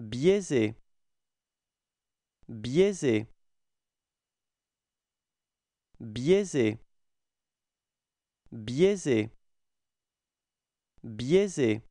biaisé biaisé biaisé biaisé biaisé